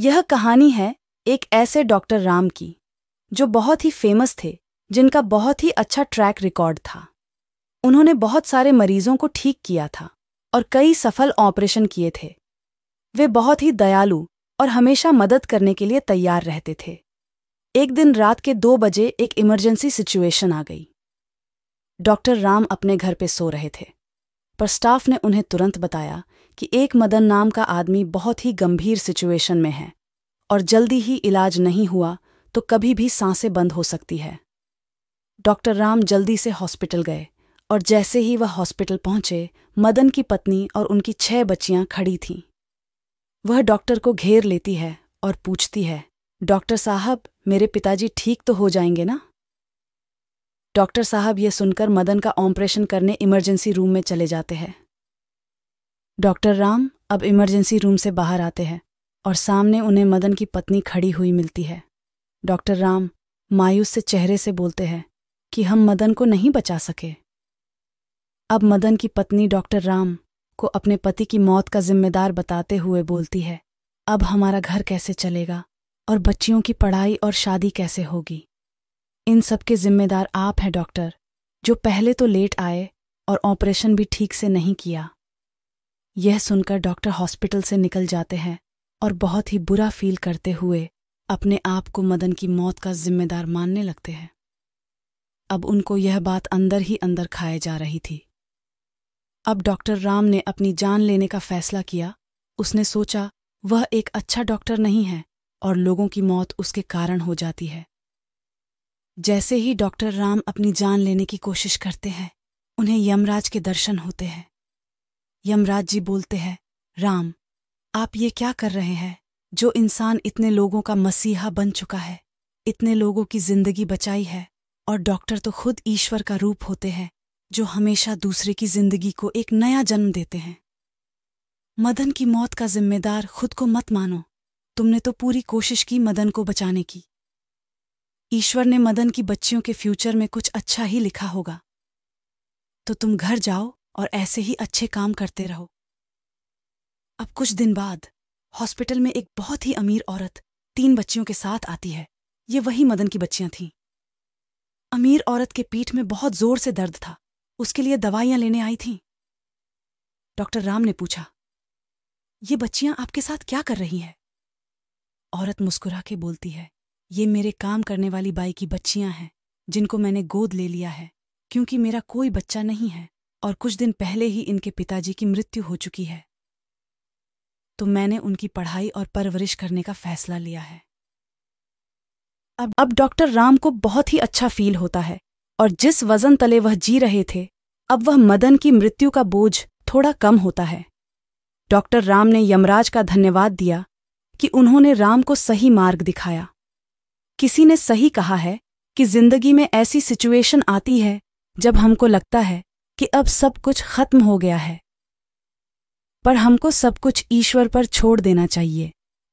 यह कहानी है एक ऐसे डॉक्टर राम की जो बहुत ही फेमस थे जिनका बहुत ही अच्छा ट्रैक रिकॉर्ड था उन्होंने बहुत सारे मरीजों को ठीक किया था और कई सफल ऑपरेशन किए थे वे बहुत ही दयालु और हमेशा मदद करने के लिए तैयार रहते थे एक दिन रात के दो बजे एक इमरजेंसी सिचुएशन आ गई डॉक्टर राम अपने घर पे सो रहे थे पर स्टाफ ने उन्हें तुरंत बताया कि एक मदन नाम का आदमी बहुत ही गंभीर सिचुएशन में है और जल्दी ही इलाज नहीं हुआ तो कभी भी सांसें बंद हो सकती है डॉक्टर राम जल्दी से हॉस्पिटल गए और जैसे ही वह हॉस्पिटल पहुंचे मदन की पत्नी और उनकी छह बच्चियां खड़ी थीं वह डॉक्टर को घेर लेती है और पूछती है डॉक्टर साहब मेरे पिताजी ठीक तो हो जाएंगे ना डॉक्टर साहब यह सुनकर मदन का ऑपरेशन करने इमरजेंसी रूम में चले जाते हैं डॉक्टर राम अब इमरजेंसी रूम से बाहर आते हैं और सामने उन्हें मदन की पत्नी खड़ी हुई मिलती है डॉक्टर राम मायूस से चेहरे से बोलते हैं कि हम मदन को नहीं बचा सके अब मदन की पत्नी डॉक्टर राम को अपने पति की मौत का जिम्मेदार बताते हुए बोलती है अब हमारा घर कैसे चलेगा और बच्चियों की पढ़ाई और शादी कैसे होगी इन सब के जिम्मेदार आप हैं डॉक्टर जो पहले तो लेट आए और ऑपरेशन भी ठीक से नहीं किया यह सुनकर डॉक्टर हॉस्पिटल से निकल जाते हैं और बहुत ही बुरा फील करते हुए अपने आप को मदन की मौत का जिम्मेदार मानने लगते हैं अब उनको यह बात अंदर ही अंदर खाए जा रही थी अब डॉक्टर राम ने अपनी जान लेने का फैसला किया उसने सोचा वह एक अच्छा डॉक्टर नहीं है और लोगों की मौत उसके कारण हो जाती है जैसे ही डॉक्टर राम अपनी जान लेने की कोशिश करते हैं उन्हें यमराज के दर्शन होते हैं यमराज जी बोलते हैं राम आप ये क्या कर रहे हैं जो इंसान इतने लोगों का मसीहा बन चुका है इतने लोगों की जिंदगी बचाई है और डॉक्टर तो खुद ईश्वर का रूप होते हैं जो हमेशा दूसरे की जिंदगी को एक नया जन्म देते हैं मदन की मौत का जिम्मेदार खुद को मत मानो तुमने तो पूरी कोशिश की मदन को बचाने की ईश्वर ने मदन की बच्चियों के फ्यूचर में कुछ अच्छा ही लिखा होगा तो तुम घर जाओ और ऐसे ही अच्छे काम करते रहो अब कुछ दिन बाद हॉस्पिटल में एक बहुत ही अमीर औरत तीन बच्चियों के साथ आती है ये वही मदन की बच्चियां थीं अमीर औरत के पीठ में बहुत जोर से दर्द था उसके लिए दवाइयां लेने आई थीं डॉक्टर राम ने पूछा ये बच्चियां आपके साथ क्या कर रही हैं औरत मुस्कुरा के बोलती है ये मेरे काम करने वाली बाई की बच्चियां हैं जिनको मैंने गोद ले लिया है क्योंकि मेरा कोई बच्चा नहीं है और कुछ दिन पहले ही इनके पिताजी की मृत्यु हो चुकी है तो मैंने उनकी पढ़ाई और परवरिश करने का फैसला लिया है अब अब डॉक्टर राम को बहुत ही अच्छा फील होता है और जिस वजन तले वह जी रहे थे अब वह मदन की मृत्यु का बोझ थोड़ा कम होता है डॉक्टर राम ने यमराज का धन्यवाद दिया कि उन्होंने राम को सही मार्ग दिखाया किसी ने सही कहा है कि जिंदगी में ऐसी सिचुएशन आती है जब हमको लगता है कि अब सब कुछ खत्म हो गया है पर हमको सब कुछ ईश्वर पर छोड़ देना चाहिए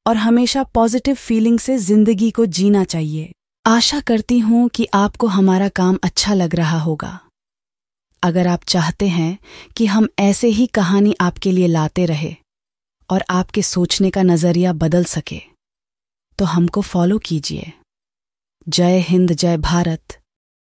और हमेशा पॉजिटिव फीलिंग से जिंदगी को जीना चाहिए आशा करती हूं कि आपको हमारा काम अच्छा लग रहा होगा अगर आप चाहते हैं कि हम ऐसे ही कहानी आपके लिए लाते रहे और आपके सोचने का नज़रिया बदल सके तो हमको फॉलो कीजिए जय हिंद जय भारत